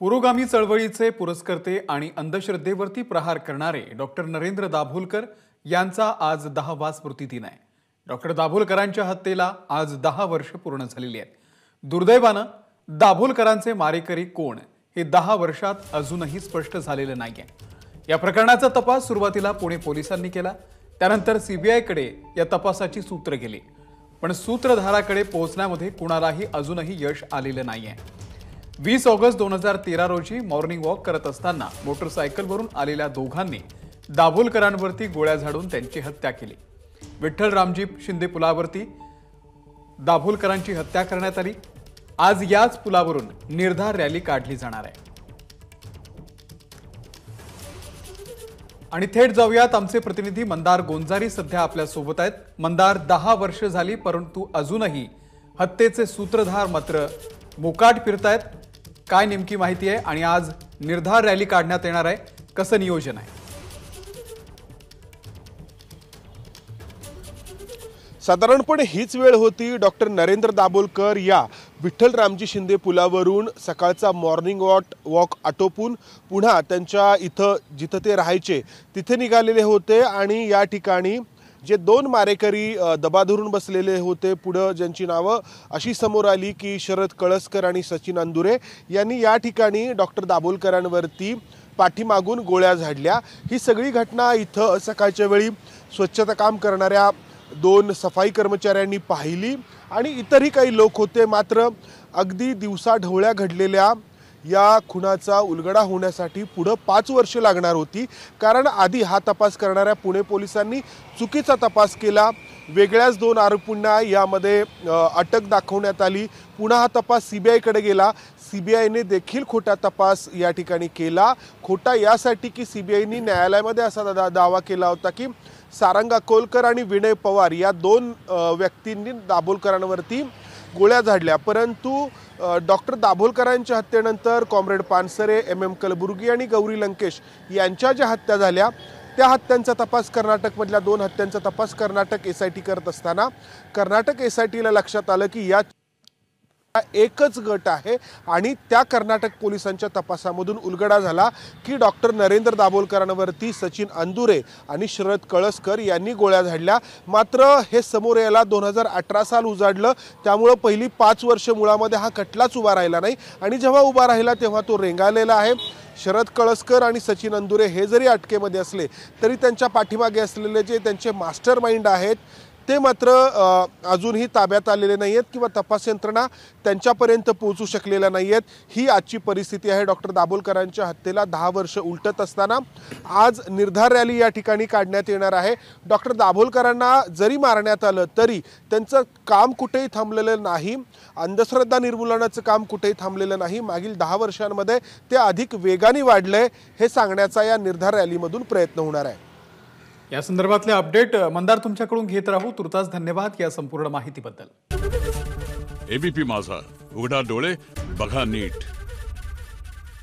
पुरोगामी चळवळीचे पुरस्कर्ते आणि अंधश्रद्धेवरती प्रहार करणारे डॉक्टर नरेंद्र दाभोलकर यांचा आज दहावा स्मृतिदिन आहे डॉक्टर दाभोलकरांच्या हत्येला आज दहा वर्ष पूर्ण झालेली आहेत दुर्दैवानं दाभोलकरांचे मारेकरी कोण हे दहा वर्षात अजूनही स्पष्ट झालेलं नाही आहे या प्रकरणाचा तपास सुरुवातीला पुणे पोलिसांनी केला त्यानंतर सीबीआयकडे या तपासाची सूत्र गेली पण सूत्रधाराकडे पोहोचण्यामध्ये कुणालाही अजूनही यश आलेलं नाही आहे वीस ऑगस्ट दोन हजार तेरा रोजी मॉर्निंग वॉक करत असताना मोटरसायकलवरून आलेल्या दोघांनी दाभोलकरांवरती गोळ्या झाडून त्यांची हत्या केली विठ्ठल रामजी शिंदे पुलावरती दाभोलकरांची हत्या करण्यात आली आज याच पुलावरून निर्धार रॅली काढली जाणार आहे आणि थेट जाऊयात आमचे प्रतिनिधी मंदार गोंजारी सध्या आपल्या सोबत आहेत मंदार दहा वर्ष झाली परंतु अजूनही हत्येचे सूत्रधार मात्र मोकाट फिरतायत काय नेमकी माहिती आहे आणि आज निर्धार रॅली काढण्यात येणार आहे कसं नियोजन आहे साधारणपणे हीच वेळ होती डॉक्टर नरेंद्र दाबोलकर या विठ्ठल रामजी शिंदे पुलावरून सकाळचा मॉर्निंग वॉट वॉक आटोपून पुन्हा त्यांच्या इथं जिथं ते राहायचे तिथे निघालेले होते आणि या ठिकाणी जे दोन मारेकरी दबा धरून बसलेले होते पुढं ज्यांची नावं अशी समोर आली की शरद कळसकर आणि सचिन अंदुरे यांनी या ठिकाणी डॉक्टर दाभोलकरांवरती पाठीमागून गोळ्या झाडल्या ही सगळी घटना इथं सकाळच्या वेळी स्वच्छता काम करणाऱ्या दोन सफाई कर्मचाऱ्यांनी पाहिली आणि इतरही काही लोक होते मात्र अगदी दिवसा दिवसाढवळ्या घडलेल्या या खुनाचा उलगडा होण्यासाठी पुढं पाच वर्ष लागणार होती कारण आधी हा तपास करणाऱ्या पुणे पोलिसांनी चुकीचा तपास केला वेगळ्याच दोन आरोपींना यामध्ये अटक दाखवण्यात आली पुन्हा हा तपास सी बी आयकडे गेला सी बी आयने देखील खोटा तपास या ठिकाणी केला खोटा यासाठी की सी बी आयने न्यायालयामध्ये असा दा दावा केला होता की सारंग अकोलकर आणि विनय पवार या दोन व्यक्तींनी दाभोलकरांवरती गोळ्या झाडल्या परंतु डॉक्टर दाभोलकरांच्या हत्येनंतर comrade Pansare M M Kalburgi आणि गौरी लंकेश यांच्या ज्या हत्या झाल्या त्या हत्यांचा तपास कर्नाटकमधल्या दोन हत्यांचा तपास कर्नाटक एस आय टी करत असताना कर्नाटक एस आय टीला लक्षात आलं की या एकच गट आहे आणि त्या कर्नाटक पोलिसांच्या तपासामधून उलगडा झाला की डॉक्टर नरेंद्र दाभोलकरांवरती सचिन अंदुरे आणि शरद कळसकर यांनी गोळ्या झाडल्या मात्र हे समोर यायला दोन हजार अठरा साल उजाडलं त्यामुळं पहिली पाच वर्ष मुळामध्ये हा खटलाच उभा राहिला नाही आणि जेव्हा उभा राहिला तेव्हा तो रेंगाळलेला आहे शरद कळसकर आणि सचिन अंदुरे हे जरी अटकेमध्ये असले तरी त्यांच्या पाठीमागे असलेले जे त्यांचे मास्टर माइंड आहेत ते मात्र अजूनही ताब्यात आलेले नाही आहेत किंवा तपास यंत्रणा त्यांच्यापर्यंत पोहोचू शकलेल्या नाही आहेत ही आजची परिस्थिती आहे डॉक्टर दाभोलकरांच्या हत्येला दहा वर्ष उलटत असताना आज निर्धार रॅली या ठिकाणी काढण्यात येणार आहे डॉक्टर दाभोलकरांना जरी मारण्यात आलं तरी त्यांचं काम कुठेही थांबलेलं नाही अंधश्रद्धा निर्मूलनाचं काम कुठेही थांबलेलं नाही मागील दहा वर्षांमध्ये ते अधिक वेगाने वाढलं हे सांगण्याचा या निर्धार रॅलीमधून प्रयत्न होणार आहे या संदर्भातले अपडेट मंदार तुमच्याकडून घेत राहू तुर्तास धन्यवाद या संपूर्ण माहितीबद्दल एबीपी माझा उघडा डोळे बघा नीट